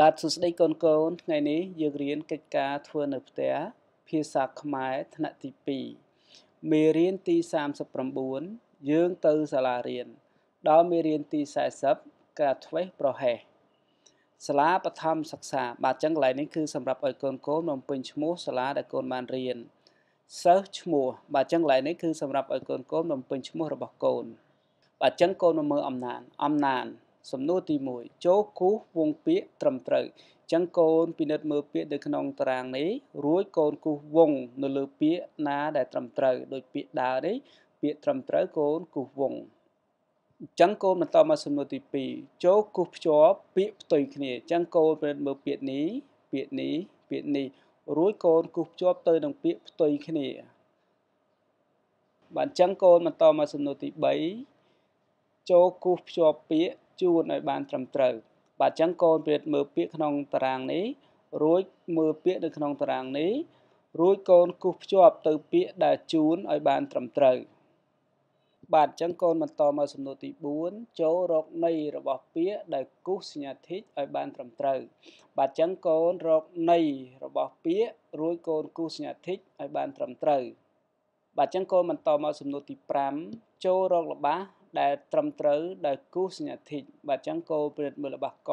បាទសួស្តីកូនកូនថ្ងៃនេះយើងរៀនកិច្ចការធ្វើនៅផ្ទះភាសាខ្មែរថ្នាក់ទី2មេរៀនទី39យើងទៅសាលារៀនដល់មេរៀនទី40ការធ្វេសប្រហែសសាលាបឋមសិក្សាបាទចឹងកន្លែងនេះគឺសម្រាប់ឲ្យកូនកូនបំពេញឈ្មោះសាលាដែលកូនបានរៀនសិស្សឈ្មោះបាទចឹងកន្លែងនេះគឺសម្រាប់ឲ្យកូនកូនបំពេញឈ្មោះរបស់កូនបាទចឹងកូនមកមើលអំណាន អំណានសំណួរទី1ចូលគូសវងពាក្យត្រឹមត្រូវចឹងកូនពិនិត្យមើលពាក្យនៅក្នុងតារាងនេះរួចកូនគូសវងនៅលើពាក្យណាដែលត្រឹមត្រូវដោយពាក្យដើរនេះពាក្យត្រឹមត្រូវកូនគូសវងអញ្ចឹងកូនបន្តមកសំណួរទី2ចូលគូសភ្ជាប់ពាក្យផ្ទុយគ្នាអញ្ចឹងកូនពិនិត្យមើលពាក្យនេះពាក្យនេះពាក្យនេះរួចកូនគូសភ្ជាប់ទៅនឹងពាក្យផ្ទុយគ្នាបាទអញ្ចឹងកូនបន្តមកសំណួរទី3ចូលគូសភ្ជាប់ពាក្យជូនឲ្យបានត្រឹមត្រូវបាទអញ្ចឹងកូនពិនិត្យមើលពាក្យក្នុងតារាងនេះរួចមើលពាក្យនៅក្នុងតារាងនេះ រួចកូនគូសភ្ជាប់ទៅពាក្យដែលជូនឲ្យបាន ត្រឹមត្រូវបាទអញ្ចឹងកូនបន្តមកសំណួរទី4ចូលរកន័យរបស់ពាក្យដែលគូសសញ្ញាធិចឲ្យបាន ត្រឹមត្រូវបាទអញ្ចឹងកូនរកន័យរបស់ពាក្យរួចកូនគូសសញ្ញាធិចឲ្យបានត្រឹមត្រូវបាទអញ្ចឹងកូនបន្តមកសំណួរទី5ចូលរកលបាសដែលត្រឹមត្រូវដែលគូសញ្ញតិបាទអញ្ចឹងគោពិនិត្យមើលរបស់ក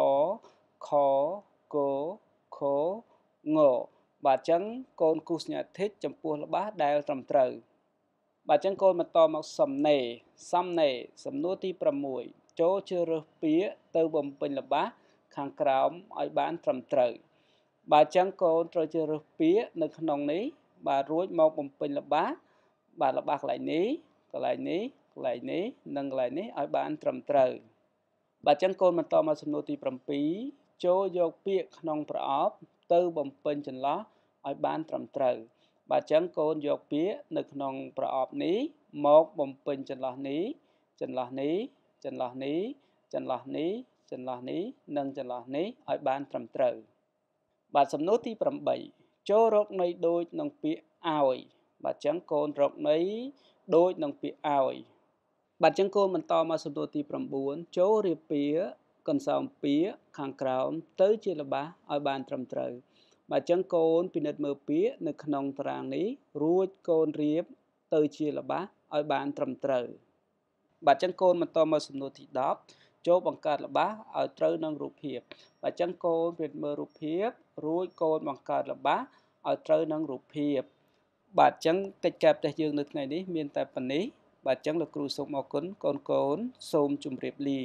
ខគខងបាទអញ្ចឹងកូនគូសញ្ញតិចំពោះរបស់ដែលត្រឹមត្រូវបាទអញ្ចឹងកូនបន្តមកសំណេសំណេសំណួរទី6ចូលជ្រើសរើសពាក្យទៅបំពេញរបស់ខាងក្រោមឲ្យបានត្រឹមត្រូវបាទអញ្ចឹងកូនត្រូវជ្រើសរើសពាក្យនៅក្នុងនេះ បាទរួចមកបំពេញល្បាបាទល្បាកន្លែងនេះកន្លែងនេះកន្លែងនេះនិងកន្លែងនេះឲ្យបាន ត្រឹមត្រូវ បាទអញ្ចឹងកូនបន្តមកសំណួរទី7ចូលយកពាក្យក្នុងប្រអប់ ទៅបំពេញចន្លោះឲ្យបាន ត្រឹមត្រូវ បាទអញ្ចឹងកូនយកពាក្យនៅក្នុងប្រអប់នេះមកបំពេញចន្លោះនេះចន្លោះនេះចន្លោះនេះចន្លោះនេះចន្លោះនេះ និងចន្លោះនេះឲ្យបាន ត្រឹមត្រូវបាទសំណួរទី8ចូលរកន័យដូចនឹងពាក្យឲ្យ បាទអញ្ចឹងកូនរកន័យដូចនឹងពាក្យឲ្យបាទចឹងគោលបន្តមកសំណួរទី9ចូលរៀបពាក្យកន្សោមពាក្យខាងក្រោមទៅជាលបាសឲ្យបាន ត្រឹមត្រូវ បាទចឹងកូនពិនិត្យមើលពាក្យនៅក្នុងតារាងនេះ រួចកូនរៀបទៅជាលបាសឲ្យបានត្រឹមត្រូវបាទចឹងកូនបន្តមកសំណួរទី10ចូលបង្កើតលបាសឲ្យត្រូវនឹងរូបភាព បាទចឹងកូនពិនិត្យមើលរូបភាព រួចកូនបង្កើតលបាសឲ្យត្រូវនឹងរូបភាព បាទចឹងកិច្ចការផ្ទះយើងនៅថ្ងៃនេះ មានតែប៉ុណ្្នេះបាទអញ្ចឹងលោកគ្រូសូមអរគុណកូនកូនសូមជម្រាបលា